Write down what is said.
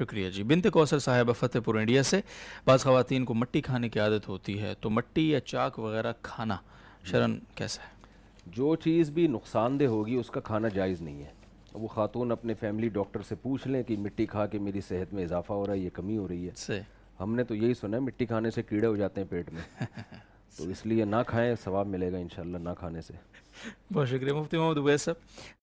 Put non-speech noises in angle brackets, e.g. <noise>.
शुक्रिया जी बिनते कौसर साहब फ़तेहपुर इंडिया से बाज़ खातन को मट्टी खाने की आदत होती है तो मट्टी या चाक वगैरह खाना शरण कैसा है जो चीज़ भी नुकसानदेह होगी उसका खाना जायज़ नहीं है वो खातून अपने फैमिली डॉक्टर से पूछ लें कि मिट्टी खा के मेरी सेहत में इजाफा हो रहा है ये कमी हो रही है से। हमने तो यही सुना है मिट्टी खाने से कीड़े हो जाते हैं पेट में <laughs> तो इसलिए ना खाएं सवाब मिलेगा इन ना खाने से बहुत शुक्रिया मुफ्ती मोहम्मद उबैस साहब